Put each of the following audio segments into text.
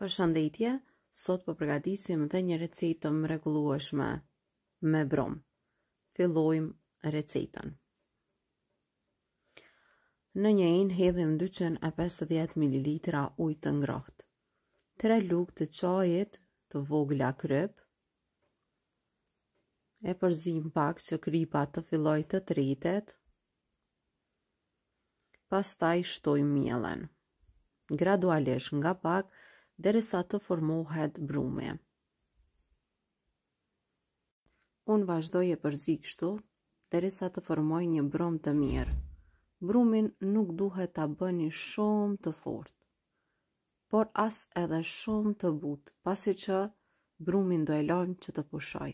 Për shëndetje, sot po përgatisim dhe një recetë të me brom. Filojmë recetën. Në një enë hedhim 250 ml ujtë të ngrohtë. Tre lukë të qajit të vogla kryp. E përzim pak që krypa të filoj të tretet. Pastaj shtoj mjelen. Gradualesh nga pak të dere sa të formohet brume. Unë vazhdoj e përzik shtu, dere sa të formohet një brum të mirë. Brumin nuk duhet të bëni shumë të fort, por as edhe shumë të but, pasi që brumin do e lonë që të pushoj.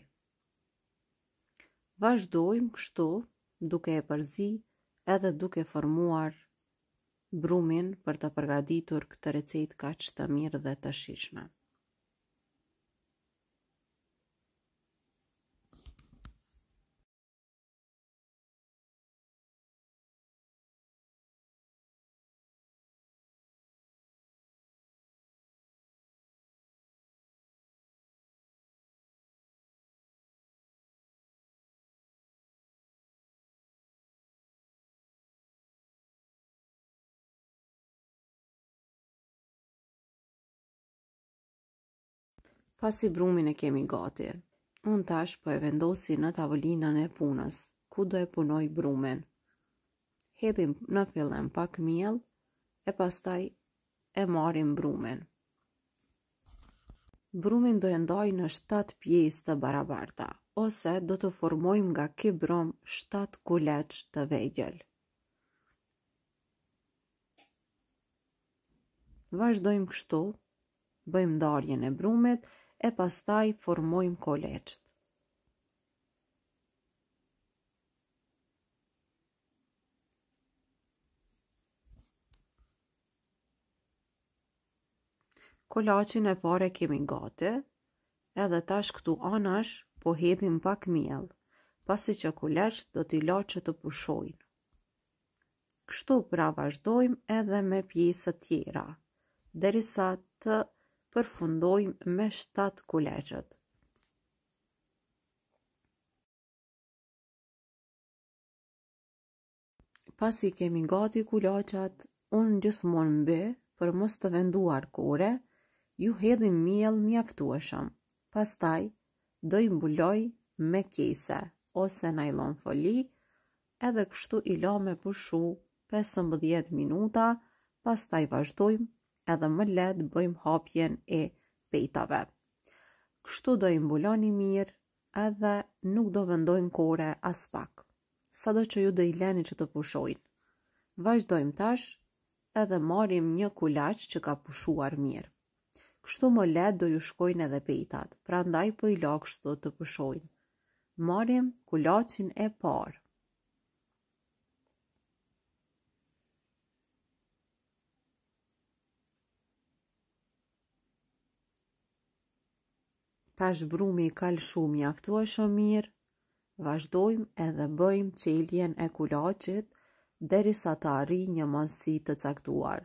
Vazhdojmë kështu duke e përzi edhe duke formuar brumin për të përgaditur këtë recit ka që të mirë dhe të shishme. pasi brumin e kemi gati. Un tash po e vendosi në tavolinën e punës, ku do e punoj brumin. Hedhim në fillim pak miell e pastaj e marrim brumin. Brumin do e ndoj në 7 pjesë të barabarta ose do të formojmë nga ky brum 7 kuleq të vegjël. Vazdojmë kështu, bëjmë ndarjen e brumit e pastaj formojmë kolegjët. Kolaqin e pare kemi gati, edhe tash këtu anash po hedhim pak miel, pasi që kolesht do t'i laqe të pushojnë. Kështu pra vazhdojmë edhe me pjesët tjera, derisa të përfundojmë me 7 kuleqët. Pas i kemi gati kuleqët, unë gjithmonë mbe për mos të venduar kore, ju hedhim miel mjaftueshëm. Pastaj, i mbuloj me kese ose najlon foli, edhe kështu i me pushu 15 minuta, pastaj vazhdojmë edhe më letë bëjmë hapjen e pejtave. Kështu do i mbuloni mirë edhe nuk do vendojnë kore as pak, sa do që ju do i leni që të pushojnë. Vajzdojmë tash edhe marim një kulaq që ka pushuar mirë. Kështu më letë do ju shkojnë edhe pejtat, pra ndaj për po i lakështu do të pushojnë. Marim kulaqin e parë. ta shbrumi i kalë shumë jaftu e shumë mirë, vazhdojmë edhe bëjmë qeljen e kulacit deri sa ta arri një mësi të caktuar.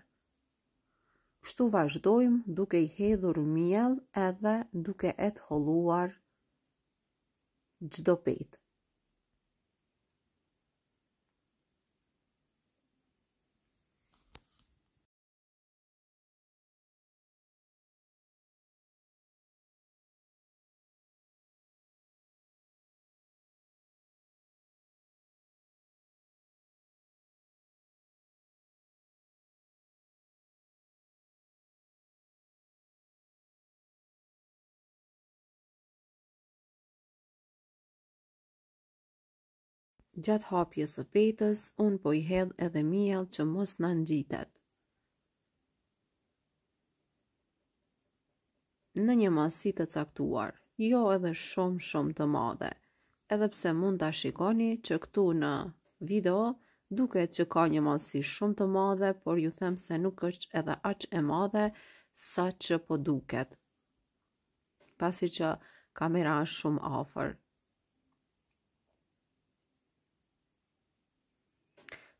Kështu vazhdojmë duke i hedhur miel edhe duke e të holuar gjdo petë. Gjatë hapjes së petës, unë po i hedh edhe miell që mos na ngjitet. Në një masi të caktuar, jo edhe shumë shumë të madhe. Edhe pse mund ta shikoni që këtu në video duket që ka një masi shumë të madhe, por ju them se nuk është edhe aq e madhe sa që po duket. Pasi që kamera është shumë afër.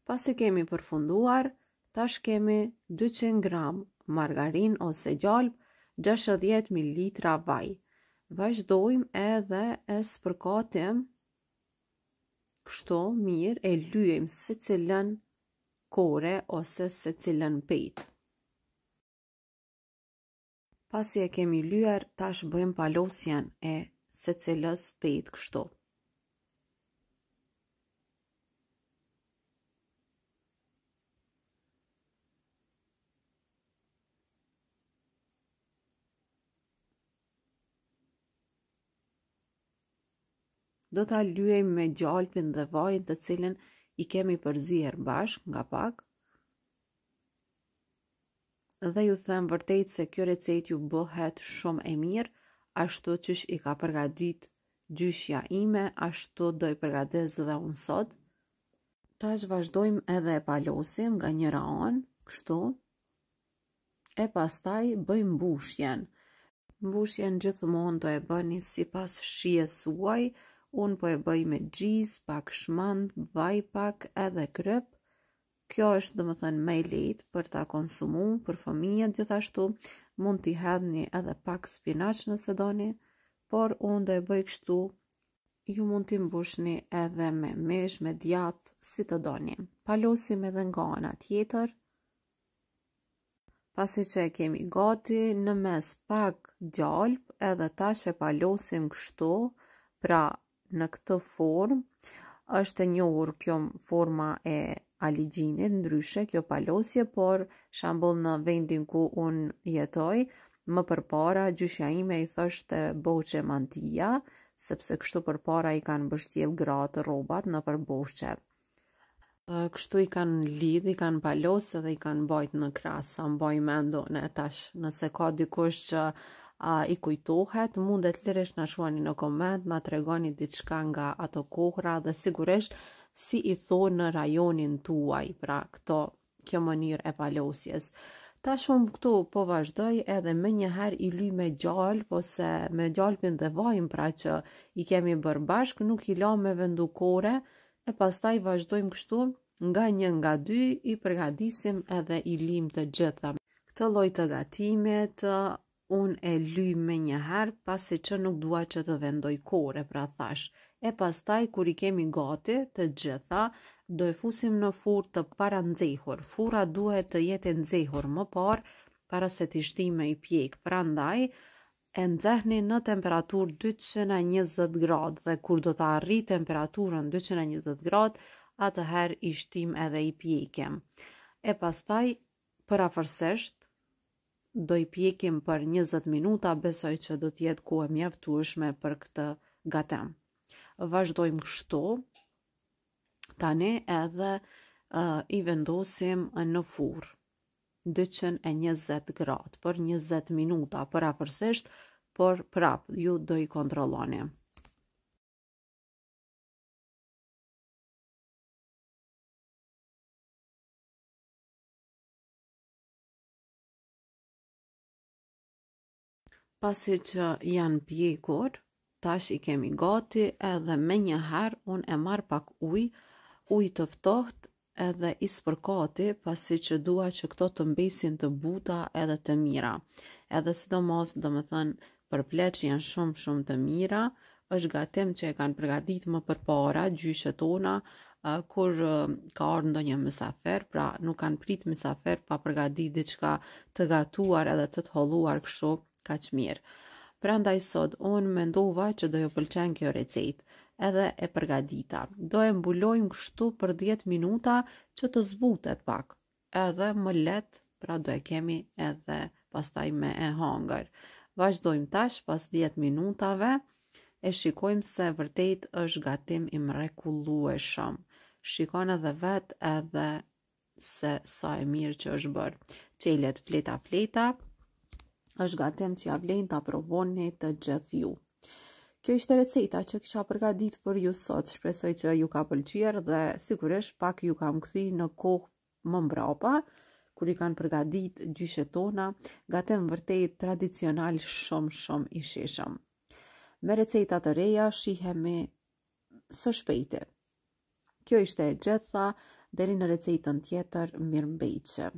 Pas e kemi përfunduar, tash kemi 200 g margarin ose gjalp, 60 ml vaj. Vajzdojmë edhe e spërkatim kështu mirë e lyëjmë se cilën kore ose se cilën pejtë. Pas e kemi lyër, tash bëjmë palosjen e se cilës pejtë kështu. do të alyem me gjalpin dhe vajin të cilin i kemi përzier bashk nga pak, dhe ju them vërtejt se kjo recet ju bëhet shumë e mirë, ashtu që i ka përgadit gjyshja ime, ashtu do i përgadis dhe unë sot. Ta vazhdojmë edhe e palosim nga njëra anë, kështu, e pastaj bëjmë bushjen. Bushjen gjithmonë do e bëni si pas shiesuaj, unë po e bëj me gjiz, pak shmand, vaj pak edhe kryp, kjo është dhe më thënë me lejtë për ta konsumu, për fëmijët gjithashtu, mund t'i hedhni edhe pak spinach nëse doni, por unë do e bëj kështu, ju mund t'i mbushni edhe me mish, me djath, si të doni. Palosim edhe nga ana tjetër, pasi që e kemi gati në mes pak gjalp edhe ta që palosim kështu, pra në këtë formë është e njohur kjo forma e aligjinit ndryshe kjo palosje por shambull në vendin ku un jetoj më përpara gjyshja ime i thoshte boqe mantia sepse kështu përpara i kanë bështjel gratë rrobat në përboqe. kështu i kanë lidh i kanë palosë dhe i kanë bajt në krasë, sa mbajmë ndonë tash nëse ka dikush që a i kujtohet, mundet lirish në shuani në koment, në tregoni diçka nga ato kohra dhe sigurisht si i thonë në rajonin tuaj, pra këto kjo mënir e palosjes. Ta shumë këtu po vazhdoj edhe me njëher i luj me gjallë, po se me gjallëpin dhe vajmë pra që i kemi bërë bashkë, nuk i la me vendu kore, e pas ta i vazhdojmë kështu nga një nga dy i përgadisim edhe i lim të gjitha. Këtë loj të gatimit, un e lëj më një herë pasi që nuk dua që të vendoj kore pra thash e pastaj kur i kemi gati të gjitha do e fusim në furrë të para Fura duhet të jetë nxehur më parë para se të shtimë i pjek prandaj e nxehni në temperaturë 220 gradë dhe kur do të arri temperaturën 220 gradë atëherë i shtim edhe i pjekem e pastaj për afërsisht do i pjekim për 20 minuta, besoj që do tjetë ku e mjaftueshme për këtë gatem. Vazhdojmë kështu, tani edhe uh, i vendosim në furë. 220 gradë për 20 minuta, për apërsisht, por prap ju do i kontrolloni. pasi që janë pjekur, tash i kemi gati edhe me një herë, unë e marë pak uj, uj të ftoht edhe i spërkati pasi që dua që këto të mbesin të buta edhe të mira. Edhe sidomos do më thënë për pleç janë shumë shumë të mira, është gatim që e kanë përgatit më për para gjyshe tona, kur ka orë ndo një pra nuk kanë prit mësafer pa përgatit diçka të gatuar edhe të të holuar kështu, ka që mirë. Pra ndaj sot, unë me ndova që dojë pëlqen kjo recetë edhe e përgadita. Do Dojë mbulojmë kështu për 10 minuta që të zbutet pak edhe më letë, pra dojë kemi edhe pastaj me e hangër. Vashdojmë tash pas 10 minutave e shikojmë se vërtejt është gatim i mrekullu e shumë. Shikon edhe vetë edhe se sa e mirë që është bërë. Qelet fleta fleta, është gatem që ja vlen të aprovoni të gjithë ju. Kjo ishte receta që kisha përgatitur për ju sot. Shpresoj që ju ka pëlqyer dhe sigurisht pak ju kam kthy në kohë më mbrapa kur i kanë përgatitur gjyshet tona, gatem vërtet tradicional shumë shumë i shishëm. Me receta të reja shihemi së shpejti. Kjo ishte e gjitha, deri në recetën tjetër, mirëmbajtje.